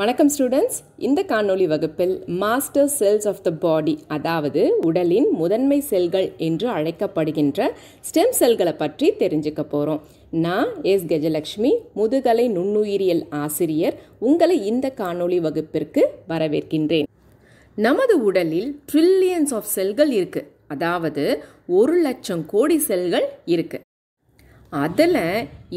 வணக்கம் ஸ்டூடெண்ட்ஸ் இந்த காணொளி வகுப்பில் master cells of the body அதாவது உடலின் முதன்மை செல்கள் என்று அழைக்கப்படுகின்ற ஸ்டெம் செல்களை பற்றி தெரிஞ்சுக்க போகிறோம் நான் எஸ் கஜலக்ஷ்மி முதுகலை நுண்ணுயிரியல் ஆசிரியர் உங்களை இந்த காணொளி வகுப்பிற்கு வரவேற்கின்றேன் நமது உடலில் ட்ரில்லியன்ஸ் ஆஃப் செல்கள் இருக்குது அதாவது ஒரு லட்சம் கோடி செல்கள் இருக்குது அதில்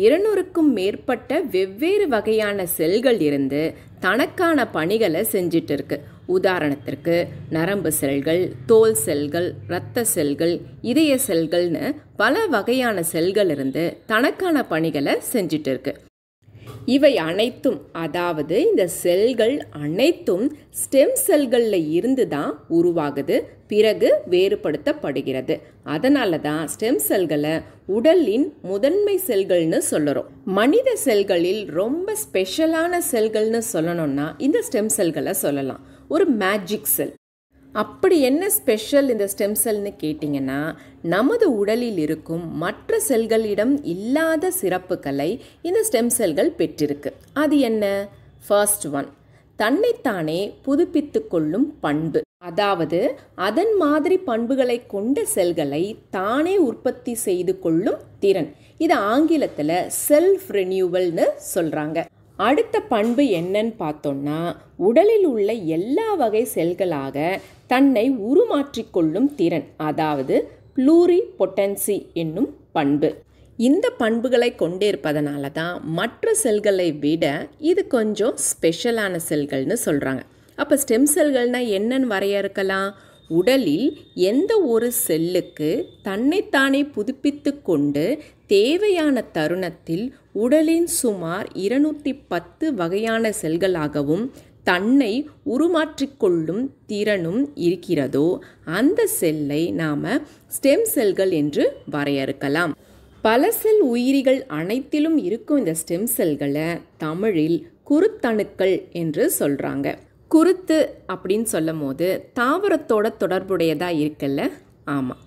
இருநூறுக்கும் மேற்பட்ட வெவ்வேறு வகையான செல்கள் இருந்து தனக்கான பணிகளை செஞ்சிட்டு இருக்கு உதாரணத்திற்கு நரம்பு செல்கள் தோல் செல்கள் இரத்த செல்கள் இதய செல்கள்னு பல வகையான செல்கள் இருந்து தனக்கான பணிகளை செஞ்சிட்டு இருக்கு இவை அனைத்தும் அதாவது இந்த செல்கள் அனைத்தும் ஸ்டெம் செல்களில் இருந்து தான் உருவாகுது பிறகு வேறுபடுத்தப்படுகிறது அதனால தான் ஸ்டெம் செல்களை உடலின் முதன்மை செல்கள்னு சொல்லுறோம் மனித செல்களில் ரொம்ப ஸ்பெஷலான செல்கள்னு சொல்லணும்னா இந்த ஸ்டெம் செல்களை சொல்லலாம் ஒரு மேஜிக் செல் அப்படி என்ன ஸ்பெஷல் இந்த ஸ்டெம் செல்னு கேட்டிங்கன்னா நமது உடலில் இருக்கும் மற்ற செல்களிடம் இல்லாத சிறப்புகளை இந்த ஸ்டெம் செல்கள் பெற்றிருக்கு அது என்ன ஃபர்ஸ்ட் ஒன் தன்னைத்தானே புதுப்பித்து கொள்ளும் பண்பு அதாவது அதன் மாதிரி பண்புகளை கொண்ட செல்களை தானே உற்பத்தி செய்து கொள்ளும் திறன் இது ஆங்கிலத்தில் செல்ஃப் ரெனியூவல்னு சொல்கிறாங்க அடுத்த பண்பு என்னன்னு பார்த்தோம்னா உடலில் உள்ள எல்லா வகை செல்களாக தன்னை உருமாற்றிக்கொள்ளும் திறன் அதாவது ப்ளூரி பொட்டன்சி என்னும் பண்பு இந்த பண்புகளை கொண்டிருப்பதனால தான் மற்ற செல்களை விட இது கொஞ்சம் ஸ்பெஷலான செல்கள்னு சொல்கிறாங்க அப்போ ஸ்டெம் செல்கள்னால் என்னன்னு வரையறுக்கலாம் உடலில் எந்த ஒரு செல்லுக்கு தன்னைத்தானே புதுப்பித்து கொண்டு தேவையான தருணத்தில் உடலின் சுமார் இருநூற்றி பத்து வகையான செல்களாகவும் தன்னை உருமாற்றிக்கொள்ளும் திறனும் இருக்கிறதோ அந்த செல்லை நாம் ஸ்டெம் செல்கள் என்று வரையறுக்கலாம் பல செல் உயிரிகள் அனைத்திலும் இருக்கும் இந்த ஸ்டெம் செல்களை தமிழில் குருத்தணுக்கள் என்று சொல்கிறாங்க குருத்து அப்படின்னு சொல்லும் போது தாவரத்தோட தொடர்புடையதாக இருக்குல்ல ஆமாம்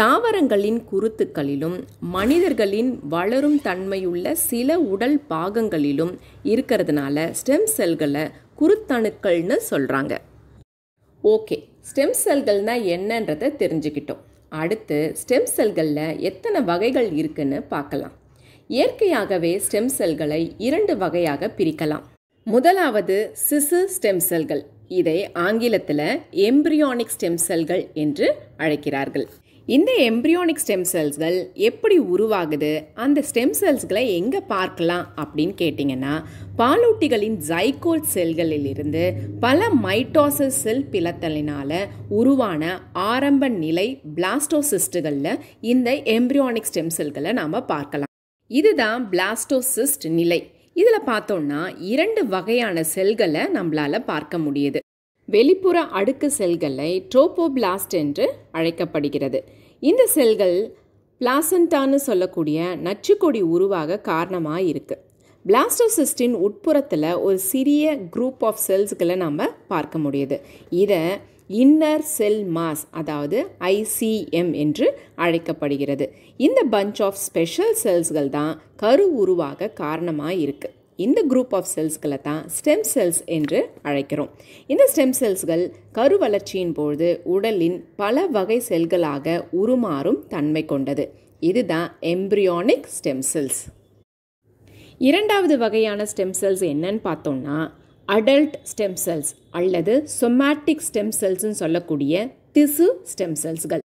தாவரங்களின் குருத்துக்களிலும் மனிதர்களின் வளரும் தன்மையுள்ள சில உடல் பாகங்களிலும் இருக்கிறதுனால ஸ்டெம் செல்களை குருத்தணுக்கள்னு சொல்கிறாங்க ஓகே ஸ்டெம் செல்கள்னால் என்னன்றதை தெரிஞ்சுக்கிட்டோம் அடுத்து ஸ்டெம் செல்களில் எத்தனை வகைகள் இருக்குன்னு பார்க்கலாம் இயற்கையாகவே ஸ்டெம் செல்களை இரண்டு வகையாக பிரிக்கலாம் முதலாவது சிசு ஸ்டெம் செல்கள் இதை ஆங்கிலத்தில் எம்ப்ரியானிக் ஸ்டெம் செல்கள் என்று அழைக்கிறார்கள் இந்த எம்ப்ரியானிக் ஸ்டெம் செல்ஸ்கள் எப்படி உருவாகுது அந்த ஸ்டெம் செல்ஸ்களை எங்கே பார்க்கலாம் அப்படின்னு கேட்டிங்கன்னா பாலூட்டிகளின் ஜைகோல் செல்களிலிருந்து பல மைட்டோசஸ் செல் பிளத்தலினால் உருவான ஆரம்ப நிலை பிளாஸ்டோசிஸ்டுகளில் இந்த எம்பிரியானிக் ஸ்டெம் செல்களை நாம் பார்க்கலாம் இதுதான் பிளாஸ்டோசிஸ்ட் நிலை இதில் பார்த்தோம்னா இரண்டு வகையான செல்களை நம்மளால் பார்க்க முடியுது வெளிப்புற அடுக்கு செல்களை ட்ரோபோபிளாஸ்ட் என்று அழைக்கப்படுகிறது இந்த செல்கள் பிளாசண்டான்னு சொல்லக்கூடிய நச்சுக்கொடி உருவாக காரணமாக இருக்குது பிளாஸ்டோசிஸ்டின் உட்புறத்தில் ஒரு சிறிய குரூப் ஆஃப் செல்ஸ்களை நம்ம பார்க்க முடியுது இதை இன்னர் செல் மாஸ் அதாவது ஐசிஎம் என்று அழைக்கப்படுகிறது இந்த பஞ்ச் ஆஃப் ஸ்பெஷல் செல்ஸ்கள் தான் கரு உருவாக காரணமாக இருக்குது இந்த குரூப் ஆஃப் செல்ஸ்களை தான் ஸ்டெம் செல்ஸ் என்று அழைக்கிறோம் இந்த ஸ்டெம் செல்ஸ்கள் கரு வளர்ச்சியின் பொழுது உடலின் பல வகை செல்களாக உருமாறும் தன்மை கொண்டது இதுதான் எம்ப்ரியானிக் ஸ்டெம் செல்ஸ் இரண்டாவது வகையான ஸ்டெம் செல்ஸ் என்னன்னு பார்த்தோம்னா அடல்ட் ஸ்டெம் செல்ஸ் அல்லது சொமாட்டிக் ஸ்டெம் செல்ஸ்ன்னு சொல்லக்கூடிய திசு ஸ்டெம் செல்ஸ்கள்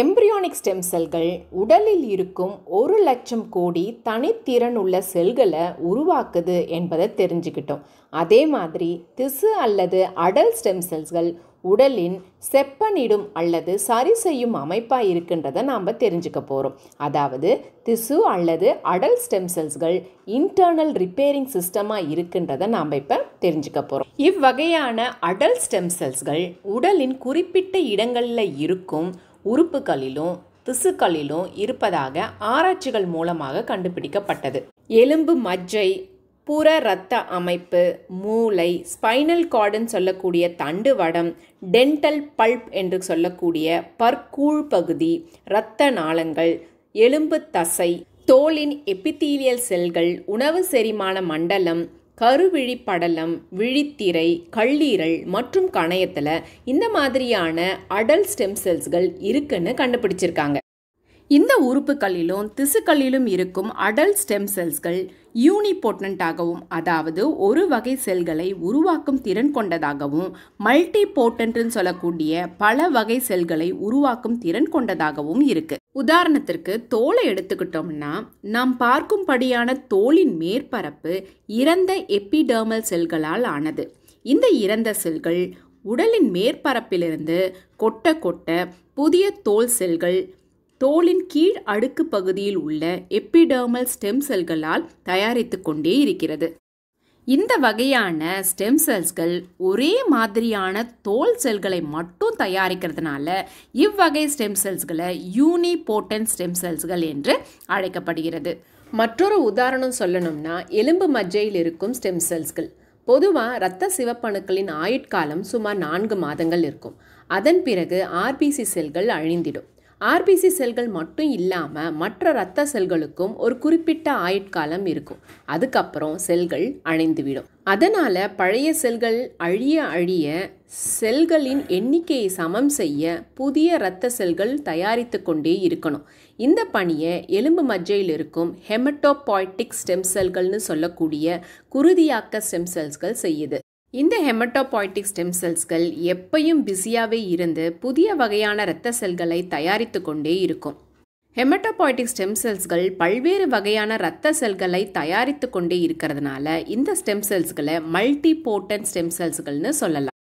எம்ப்ரியானிக் ஸ்டெம் செல்கள் உடலில் இருக்கும் ஒரு லட்சம் கோடி தனித்திறன் உள்ள செல்களை உருவாக்குது என்பதை தெரிஞ்சுக்கிட்டோம் அதே மாதிரி திசு அல்லது அடல் ஸ்டெம் செல்கள் உடலின் செப்பனிடும் அல்லது சரி செய்யும் அமைப்பாக இருக்கின்றதை நாம் தெரிஞ்சுக்க போகிறோம் அதாவது திசு அல்லது அடல் ஸ்டெம் செல்ஸ்கள் இன்டர்னல் ரிப்பேரிங் சிஸ்டமாக இருக்குன்றதை நாம் இப்போ தெரிஞ்சுக்க போகிறோம் இவ்வகையான அடல் ஸ்டெம் செல்ஸ்கள் உடலின் குறிப்பிட்ட இடங்களில் இருக்கும் உறுப்புகளிலும் திசுக்களிலும் இருப்பதாக ஆராய்ச்சிகள் மூலமாக கண்டுபிடிக்கப்பட்டது எலும்பு மஜ்ஜை புற இரத்த அமைப்பு மூளை ஸ்பைனல் கார்டுன்னு சொல்லக்கூடிய தண்டுவடம் டென்டல் பல்ப் என்று சொல்லக்கூடிய பற்கூழ் பகுதி இரத்த நாளங்கள் எலும்பு தசை தோலின் எபித்தீலியல் செல்கள் உணவு செரிமான மண்டலம் கருவிழிப்படலம் விழித்திரை கல்லீரல் மற்றும் கணையத்தில் இந்த மாதிரியான அடல் ஸ்டெம் செல்ஸ்கள் இருக்குன்னு கண்டுபிடிச்சிருக்காங்க இந்த உறுப்புகளிலும் திசுக்களிலும் இருக்கும் அடல் ஸ்டெம் செல்ஸ்கள் யூனிபோட்டன்ட்டாகவும் அதாவது ஒரு வகை செல்களை உருவாக்கும் திறன் கொண்டதாகவும் மல்டி போட்டன்ட்னு சொல்லக்கூடிய பல வகை செல்களை உருவாக்கும் திறன் கொண்டதாகவும் இருக்கு உதாரணத்திற்கு தோலை எடுத்துக்கிட்டோம்னா நாம் பார்க்கும்படியான தோலின் மேற்பரப்பு இறந்த எப்பிடர்மல் செல்களால் ஆனது இந்த இறந்த செல்கள் உடலின் மேற்பரப்பிலிருந்து கொட்ட கொட்ட புதிய தோல் செல்கள் தோலின் கீழ் அடுக்கு பகுதியில் உள்ள எப்பிடர்மல் ஸ்டெம் செல்களால் தயாரித்து கொண்டே இருக்கிறது இந்த வகையான ஸ்டெம் செல்ஸ்கள் ஒரே மாதிரியான தோல் செல்களை மட்டும் தயாரிக்கிறதுனால இவ்வகை ஸ்டெம் செல்ஸ்களை யூனிபோட்டன் ஸ்டெம் செல்ஸ்கள் என்று அழைக்கப்படுகிறது மற்றொரு உதாரணம் சொல்லணும்னா எலும்பு மஜ்ஜையில் இருக்கும் ஸ்டெம் செல்ஸ்கள் பொதுவாக இரத்த சிவப்பணுக்களின் ஆயுட்காலம் சுமார் நான்கு மாதங்கள் இருக்கும் அதன் பிறகு ஆர்பிசி செல்கள் அழிந்திடும் ஆர்பிசி செல்கள் மட்டும் இல்லாமல் மற்ற இரத்த செல்களுக்கும் ஒரு குறிப்பிட்ட ஆயுட்காலம் இருக்கும் அதுக்கப்புறம் செல்கள் அழிந்துவிடும் அதனால் பழைய செல்கள் அழிய அழிய செல்களின் எண்ணிக்கையை சமம் செய்ய புதிய இரத்த செல்கள் தயாரித்து கொண்டே இருக்கணும் இந்த பணியை எலும்பு மஜ்ஜையில் இருக்கும் ஹெமட்டோபாய்டிக் ஸ்டெம் செல்கள்னு சொல்லக்கூடிய குருதியாக்க ஸ்டெம் செல்ஸ்கள் செய்யுது இந்த ஹெமட்டோபாய்டிக் ஸ்டெம் செல்ஸ்கள் எப்பையும் பிஸியாகவே இருந்து புதிய வகையான இரத்த செல்களை தயாரித்து கொண்டே இருக்கும் ஹெமட்டோபாய்டிக் ஸ்டெம் செல்ஸ்கள் பல்வேறு வகையான இரத்த செல்களை தயாரித்து கொண்டே இருக்கிறதுனால இந்த ஸ்டெம் செல்ஸ்களை மல்டி போர்டன் ஸ்டெம் செல்ஸ்கள்னு சொல்லலாம்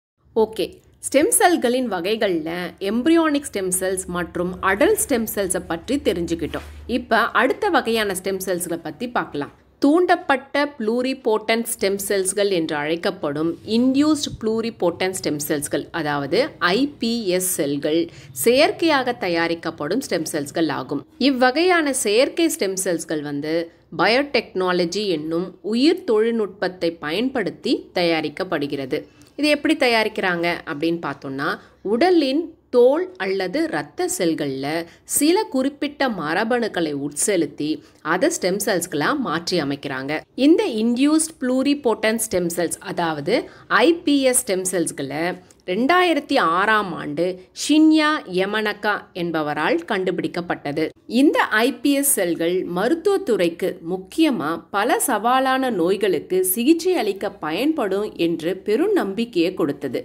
ஓகே ஸ்டெம் செல்களின் வகைகளில் எம்ப்ரியானிக் ஸ்டெம் செல்ஸ் மற்றும் அடல்ட் ஸ்டெம் செல்ஸை பற்றி தெரிஞ்சுக்கிட்டோம் இப்போ அடுத்த வகையான ஸ்டெம் செல்ஸ்களை பற்றி பார்க்கலாம் தூண்டப்பட்ட ப்ளூரிபோட்டன் ஸ்டெம் செல்ஸ்கள் என்று அழைக்கப்படும் இன்டியூஸ்ட் ப்ளூரிபோட்டன் ஸ்டெம் செல்ஸ்கள் அதாவது ஐபிஎஸ் செல்கள் செயற்கையாக தயாரிக்கப்படும் ஸ்டெம் செல்ஸ்கள் ஆகும் இவ்வகையான செயற்கை ஸ்டெம் செல்ஸ்கள் வந்து பயோடெக்னாலஜி என்னும் உயிர் தொழில்நுட்பத்தை பயன்படுத்தி தயாரிக்கப்படுகிறது இது எப்படி தயாரிக்கிறாங்க அப்படின்னு பார்த்தோம்னா உடலின் தோல் அல்லது இரத்த செல்களில் சில குறிப்பிட்ட மரபணுக்களை உட்செலுத்தி அதை ஸ்டெம் செல்ஸ்களாக மாற்றி அமைக்கிறாங்க இந்த இன்டியூஸ்ட் ப்ளூரிபோட்டன் ஸ்டெம் செல்ஸ் அதாவது ஐபிஎஸ் ஸ்டெம் செல்ஸ்களை ரெண்டாயிரத்தி ஆறாம் ஆண்டு ஷின்யா யமனகா என்பவரால் கண்டுபிடிக்கப்பட்டது இந்த ஐபிஎஸ் செல்கள் மருத்துவத்துறைக்கு முக்கியமாக பல சவாலான நோய்களுக்கு சிகிச்சை அளிக்க பயன்படும் என்று பெரும் நம்பிக்கையை கொடுத்தது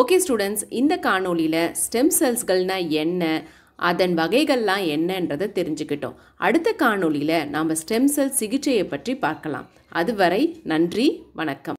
ஓகே ஸ்டூடெண்ட்ஸ் இந்த காணொலியில் ஸ்டெம் செல்ஸ்கள்னால் என்ன அதன் வகைகள்லாம் என்னன்றதை தெரிஞ்சுக்கிட்டோம் அடுத்த காணொலியில் நாம் ஸ்டெம் செல் சிகிச்சையை பற்றி பார்க்கலாம் அதுவரை நன்றி வணக்கம்